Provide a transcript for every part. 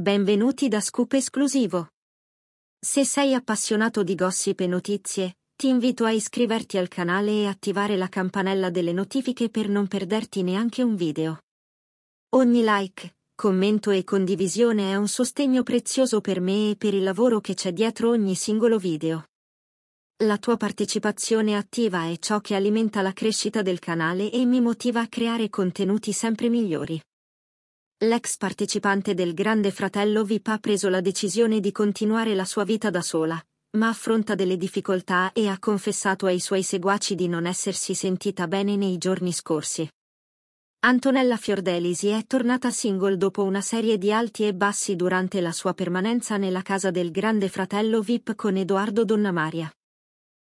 Benvenuti da Scoop Esclusivo. Se sei appassionato di gossip e notizie, ti invito a iscriverti al canale e attivare la campanella delle notifiche per non perderti neanche un video. Ogni like, commento e condivisione è un sostegno prezioso per me e per il lavoro che c'è dietro ogni singolo video. La tua partecipazione attiva è ciò che alimenta la crescita del canale e mi motiva a creare contenuti sempre migliori l'ex partecipante del Grande Fratello VIP ha preso la decisione di continuare la sua vita da sola, ma affronta delle difficoltà e ha confessato ai suoi seguaci di non essersi sentita bene nei giorni scorsi. Antonella Fiordelisi è tornata single dopo una serie di alti e bassi durante la sua permanenza nella casa del Grande Fratello VIP con Edoardo Donnamaria.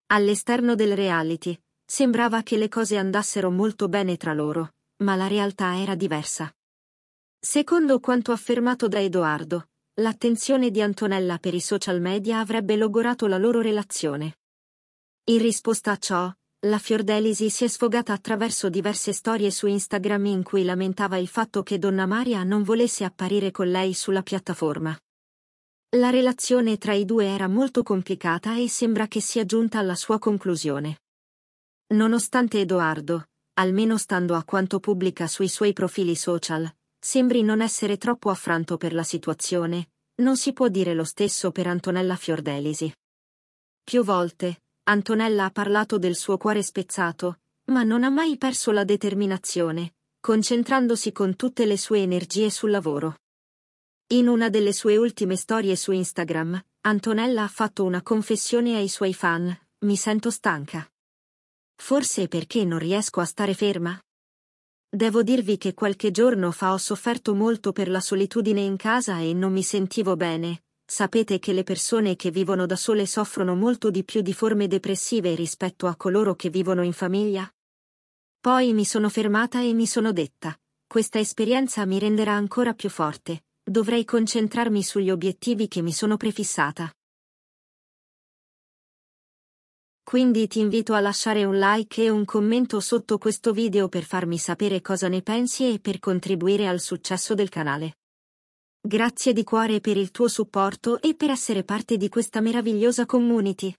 All'esterno del reality, sembrava che le cose andassero molto bene tra loro, ma la realtà era diversa. Secondo quanto affermato da Edoardo, l'attenzione di Antonella per i social media avrebbe logorato la loro relazione. In risposta a ciò, la Fiordelisi si è sfogata attraverso diverse storie su Instagram in cui lamentava il fatto che Donna Maria non volesse apparire con lei sulla piattaforma. La relazione tra i due era molto complicata e sembra che sia giunta alla sua conclusione. Nonostante Edoardo, almeno stando a quanto pubblica sui suoi profili social, Sembri non essere troppo affranto per la situazione, non si può dire lo stesso per Antonella Fiordelisi. Più volte, Antonella ha parlato del suo cuore spezzato, ma non ha mai perso la determinazione, concentrandosi con tutte le sue energie sul lavoro. In una delle sue ultime storie su Instagram, Antonella ha fatto una confessione ai suoi fan, mi sento stanca. Forse perché non riesco a stare ferma? Devo dirvi che qualche giorno fa ho sofferto molto per la solitudine in casa e non mi sentivo bene. Sapete che le persone che vivono da sole soffrono molto di più di forme depressive rispetto a coloro che vivono in famiglia? Poi mi sono fermata e mi sono detta, questa esperienza mi renderà ancora più forte, dovrei concentrarmi sugli obiettivi che mi sono prefissata. Quindi ti invito a lasciare un like e un commento sotto questo video per farmi sapere cosa ne pensi e per contribuire al successo del canale. Grazie di cuore per il tuo supporto e per essere parte di questa meravigliosa community.